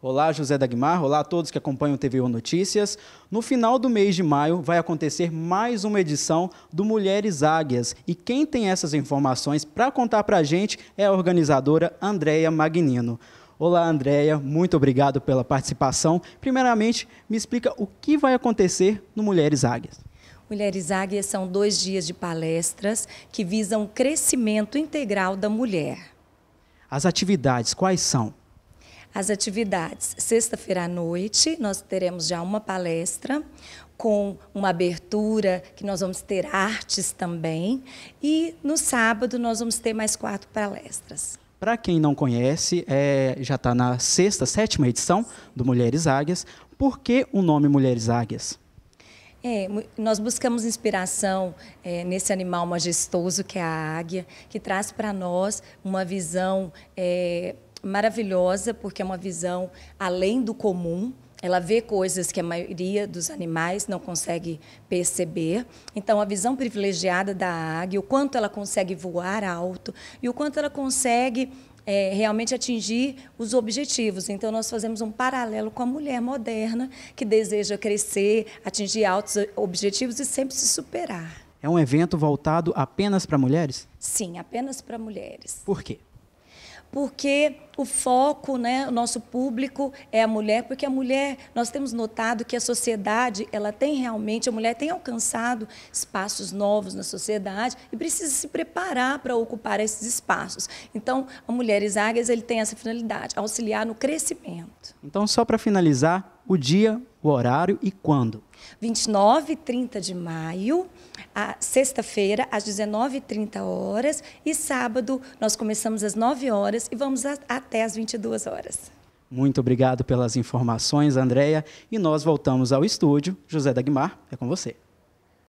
Olá, José Dagmar. Olá a todos que acompanham o TVO Notícias. No final do mês de maio vai acontecer mais uma edição do Mulheres Águias. E quem tem essas informações para contar para a gente é a organizadora Andréia Magnino. Olá, Andréia. Muito obrigado pela participação. Primeiramente, me explica o que vai acontecer no Mulheres Águias. Mulheres Águias são dois dias de palestras que visam o crescimento integral da mulher. As atividades quais são? As atividades, sexta-feira à noite, nós teremos já uma palestra com uma abertura, que nós vamos ter artes também. E no sábado nós vamos ter mais quatro palestras. Para quem não conhece, é, já está na sexta, sétima edição do Mulheres Águias. Por que o nome Mulheres Águias? É, nós buscamos inspiração é, nesse animal majestoso que é a águia, que traz para nós uma visão é, maravilhosa, porque é uma visão além do comum. Ela vê coisas que a maioria dos animais não consegue perceber. Então, a visão privilegiada da águia, o quanto ela consegue voar alto e o quanto ela consegue é, realmente atingir os objetivos. Então, nós fazemos um paralelo com a mulher moderna que deseja crescer, atingir altos objetivos e sempre se superar. É um evento voltado apenas para mulheres? Sim, apenas para mulheres. Por quê? porque o foco, né, o nosso público é a mulher, porque a mulher, nós temos notado que a sociedade, ela tem realmente, a mulher tem alcançado espaços novos na sociedade e precisa se preparar para ocupar esses espaços. Então, a Mulheres Águias, ele tem essa finalidade, auxiliar no crescimento. Então, só para finalizar, o dia, o horário e quando? 29 e 30 de maio, sexta-feira, às 19h30 horas, e sábado nós começamos às 9 horas e vamos a, até às 22 horas. Muito obrigado pelas informações, Andréia. E nós voltamos ao estúdio. José Dagmar, é com você.